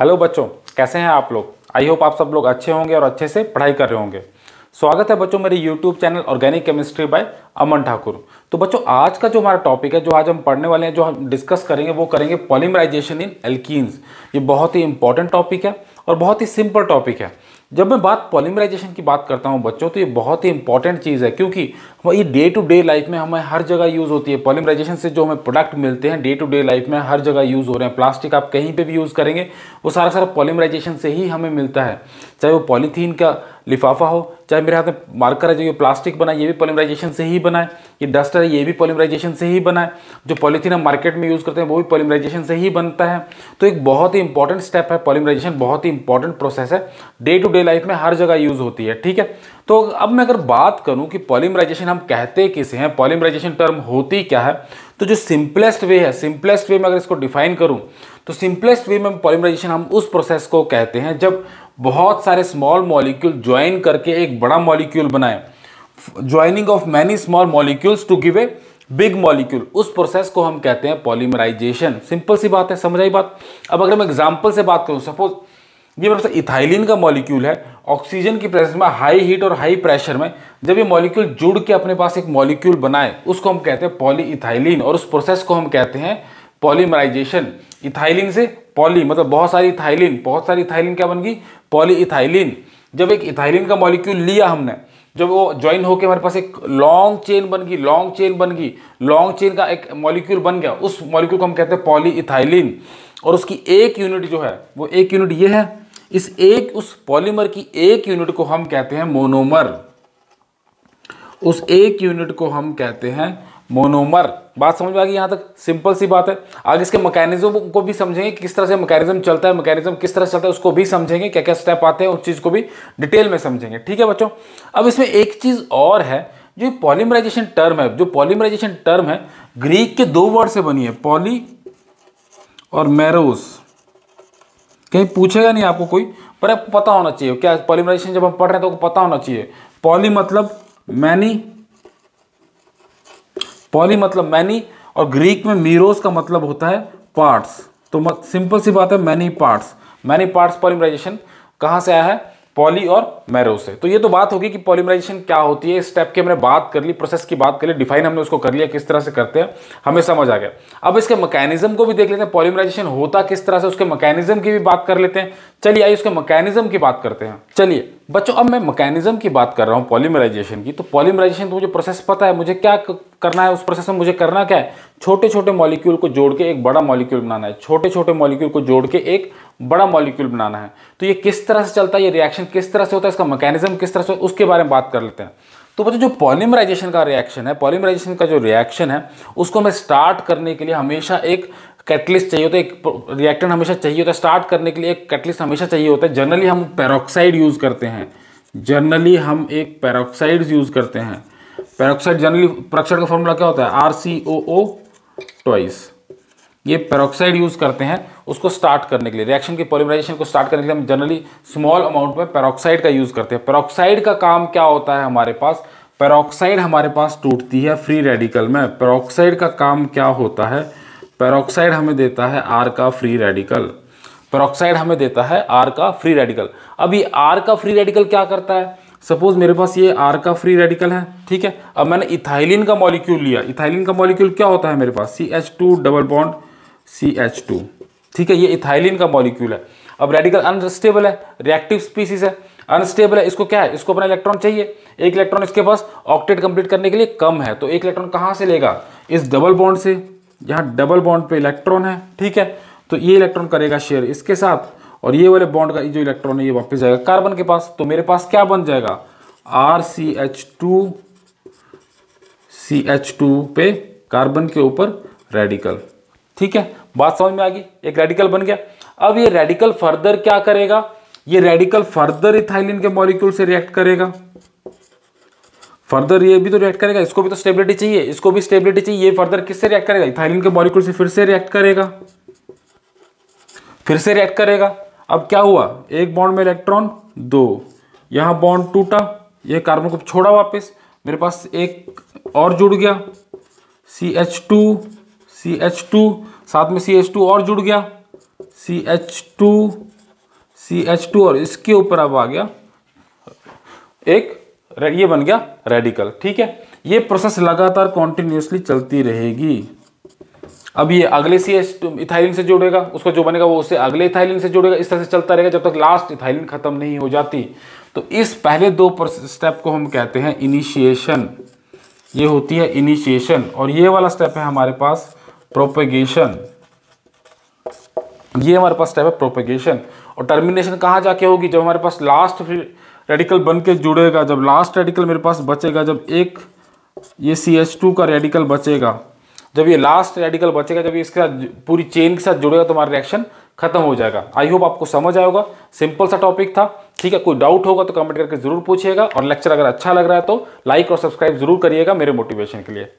hello बच्चों कैसे हैं आप लोग आई होप आप सब लोग अच्छे होंगे और अच्छे से पढ़ाई कर रहे होंगे स्वागत है बच्चों मेरे YouTube channel organic chemistry by Aman Thakur तो बच्चों आज का जो हमारा टॉपिक है जो आज हम पढ़ने वाले हैं जो हम डिस्कस करेंगे वो करेंगे पॉलीमराइजेशन इन एल्कीन्स ये बहुत ही इंपॉर्टेंट टॉपिक है और बहुत ही सिंपल टॉपिक है जब मैं बात पॉलीमराइजेशन की बात करता हूँ बच्चों तो ये बहुत ही इंपॉर्टेंट चीज़ है क्योंकि ये डे टू डे लाइफ में हमें हर जगह यूज़ होती है पॉलीमराइजेशन से जो हमें प्रोडक्ट मिलते हैं डे टू डे लाइफ में हर जगह यूज़ हो रहे हैं प्लास्टिक आप कहीं पर भी यूज़ करेंगे वो सारा सारा पॉलीमराइजेशन से ही हमें मिलता है चाहे वो पॉलीथीन का लिफाफा हो चाहे मेरे हाथ में मार्कर है जो ये प्लास्टिक बना ये भी पॉलीमराइजेशन से ही बना है ये डस्टर है ये भी पॉलीमराइजेशन से ही बना है जो पॉलीथीन हम मार्केट में यूज़ करते हैं वो भी पॉलीमराइजेशन से ही बनता है तो एक बहुत ही इंपॉर्टेंट स्टेप है पॉलीमराइजेशन बहुत ही इंपॉर्टेंट प्रोसेस है डे टू डे लाइफ में हर जगह यूज़ होती है ठीक है तो अब मैं अगर बात करूँ कि पॉलीमराइजेशन हम कहते किसे हैं पॉलीमराइजेशन टर्म होती क्या है तो जो सिंपलेस्ट वे है सिंपलेस्ट वे में अगर इसको डिफाइन करूँ तो सिंपलेस्ट वे में पॉलीमराइजेशन हम उस प्रोसेस को कहते हैं जब बहुत सारे स्मॉल मॉलिक्यूल ज्वाइन करके एक बड़ा मॉलिक्यूल बनाए joining of many small molecules to give a big molecule उस प्रोसेस को हम कहते हैं पॉलीमराइजेशन सिंपल सी बात है समझ आई बात अब अगर मैं एग्जाम्पल से बात करूँ सपोज ये मेरे पास इथाइलिन का मॉलिक्यूल है ऑक्सीजन की प्रेजेंस में हाई हीट और हाई प्रेशर में जब ये मॉलिक्यूल जुड़ के अपने पास एक मॉलिक्यूल बनाए उसको हम कहते हैं पॉली इथाइलिन और उस प्रोसेस को हम कहते हैं पॉलीमराइजेशन इथाइलिन से पॉली मतलब बहुत सारी इथाइलिन बहुत सारी इथाइलिन क्या बन गई पॉली इथाइलिन जब एक इथाइलिन का मॉलिक्यूल लिया हमने जब वो ज्वाइन होकर हमारे पास एक लॉन्ग चेन बन गई लॉन्ग चेन बन गई लॉन्ग चेन का एक मॉलिक्यूल बन गया उस मॉलिक्यूल को हम कहते हैं पॉली इथाइलिन और उसकी एक यूनिट जो है वो एक यूनिट ये है इस एक उस पॉलीमर की एक यूनिट को हम कहते हैं मोनोमर उस एक यूनिट को हम कहते हैं मोनोमर बात समझ में आ गई यहाँ तक सिंपल सी बात है आगे इसके मैकेनिज्म को भी समझेंगे किस तरह से मैकेनिज्म चलता है मैकेनिज्म किस तरह से चलता है उसको भी समझेंगे क्या क्या स्टेप आते हैं उस चीज़ को भी डिटेल में समझेंगे ठीक है बच्चों अब इसमें एक चीज़ और है जो पॉलीमराइजेशन टर्म है जो पॉलीमराइजेशन टर्म है ग्रीक के दो वर्ड से बनी है पॉली और मैरोस कहीं पूछेगा नहीं आपको कोई पर आपको पता होना चाहिए क्या पॉलीमराइजेशन जब हम पढ़ रहे हैं तो पता होना चाहिए पॉली मतलब मैनी पॉली मतलब मैनी और ग्रीक में मीरोस का मतलब होता है पार्ट्स तो सिंपल सी बात है many parts many parts polymerization कहाँ से आया है पॉली और मैरो से तो ये तो बात होगी कि पॉलीमराइजेशन क्या होती है इस स्टेप की हमने बात कर ली प्रोसेस की बात कर ली डिफाइन हमने उसको कर लिया किस तरह से करते हैं हमें समझ आ गया अब इसके मैकेनिज्म को भी देख लेते हैं पॉलीमराइजेशन होता किस तरह से उसके मैकेनिज्म की भी बात कर लेते हैं चलिए आइए उसके मैकेनिज्म की बात करते हैं चलिए बच्चों अब मैं मैकेनिज्म की बात कर रहा हूँ पॉलीमराइजेशन की तो पॉलीमराइजेशन तो मुझे प्रोसेस पता है मुझे क्या करना है उस प्रोसेस में मुझे करना क्या है छोटे छोटे मॉलिक्यूल को जोड़ के एक बड़ा मॉलिक्यूल बनाना है छोटे छोटे मॉलिक्यूल को जोड़ के एक बड़ा मॉलिक्यूल बनाना है तो ये किस तरह से चलता है ये रिएक्शन किस तरह से होता है इसका मैकेनिज्म किस तरह से उसके बारे में बात कर लेते हैं तो बच्चों जो पॉलीमराइजेशन का रिएक्शन है पॉलीमराइजेशन का जो रिएक्शन है उसको हमें स्टार्ट करने के लिए हमेशा एक कैटलिस्ट चाहिए होता है एक रिएक्टेंट हमेशा चाहिए होता है स्टार्ट करने के लिए एक कैटलिस्ट हमेशा चाहिए होता है जनरली हम पेरोक्साइड यूज़ करते हैं जनरली हम एक पेरोक्साइड यूज़ करते हैं पेरोक्साइड जनरली पेरोक्साइड का फॉर्मूला क्या होता है R C O O twice ये पेरोक्साइड यूज़ करते हैं उसको स्टार्ट करने के लिए रिएक्शन की पॉलीमराइजेशन को स्टार्ट करने के लिए हम जनरली स्मॉल अमाउंट में पेरोक्साइड का यूज़ करते हैं पेरोक्साइड का काम क्या होता है हमारे पास पेरोक्साइड हमारे पास टूटती है फ्री रेडिकल में पेरोक्साइड का काम क्या होता है पेरोक्साइड हमें देता है आर का फ्री रेडिकल पेरोक्साइड हमें देता है आर का फ्री रेडिकल अब ये आर का फ्री रेडिकल क्या करता है सपोज मेरे पास ये आर का फ्री रेडिकल है ठीक है अब मैंने इथाइलिन का मॉलिक्यूल लिया इथाइलिन का मॉलिक्यूल क्या होता है मेरे पास C H two double bond C H two ठीक है ये इथाइलिन का मॉलिक्यूल है अब रेडिकल अनस्टेबल है रिएक्टिव स्पीसीज है अनस्टेबल है इसको क्या है इसको अपना इलेक्ट्रॉन चाहिए एक इलेक्ट्रॉन इसके पास ऑक्टेट कंप्लीट करने के लिए कम है तो एक इलेक्ट्रॉन कहाँ से लेगा इस डबल बॉन्ड से यहाँ डबल बॉन्ड पे इलेक्ट्रॉन है ठीक है तो ये इलेक्ट्रॉन करेगा शेयर इसके साथ और ये वाले बॉन्ड का जो इलेक्ट्रॉन है ये वापस जाएगा कार्बन के पास तो मेरे पास क्या बन जाएगा R C H two C H two पे कार्बन के ऊपर रेडिकल ठीक है बात समझ में आ गई एक रेडिकल बन गया अब ये रेडिकल फर्दर क्या करेगा ये रेडिकल फर्दर इथाइलिन के मॉलिक्यूल से रिएक्ट करेगा फर्दर ये भी तो रिएक्ट करेगा इसको भी तो स्टेबिलिटी चाहिए इसको भी स्टेबिलिटी चाहिए ये फर्दर किससे रिएक्ट करेगा इथाइलिन के मॉलिक्यूल से फिर से रिएक्ट करेगा फिर से रिएक्ट करेगा अब क्या हुआ एक बॉन्ड में इलेक्ट्रॉन दो यहां बॉन्ड टूटा ये कार्बन को छोड़ा वापस मेरे पास एक और जुड़ गया C H two C H two साथ में सी एच टू और जुड़ गया C H two C H two और इसके ऊपर अब आ गया एक ये बन गया रेडिकल ठीक है ये प्रोसेस लगातार कॉन्टिन्यूसली चलती रहेगी अब ये अगले सी एच टू इथाइलिन से जुड़ेगा उसका जो बनेगा वो उससे अगले इथाइलिन से जुड़ेगा इस तरह से चलता रहेगा जब तक लास्ट इथाइलिन खत्म नहीं हो जाती तो इस पहले दो स्टेप को हम कहते हैं इनिशिएशन ये होती है इनिशिएशन और ये वाला स्टेप है हमारे पास प्रोपेगेशन ये हमारे पास स्टेप है प्रोपेगेशन और टर्मिनेशन कहाँ जाके होगी जब हमारे पास लास्ट रेडिकल बन के जुड़ेगा जब लास्ट रेडिकल मेरे पास बचेगा जब एक ये सी एच टू का रेडिकल बचेगा जब ये लास्ट रेडिकल बचेगा जब ये इसके साथ पूरी चेन के साथ जुड़ेगा तो हमारा रिएक्शन खत्म हो जाएगा आई होप आपको समझ आएगा सिंपल सा टॉपिक था ठीक है कोई डाउट होगा तो कमेंट करके जरूर पूछिएगा और लेक्चर अगर अच्छा लग रहा है तो लाइक और सब्सक्राइब जरूर करिएगा मेरे मोटिवेशन के लिए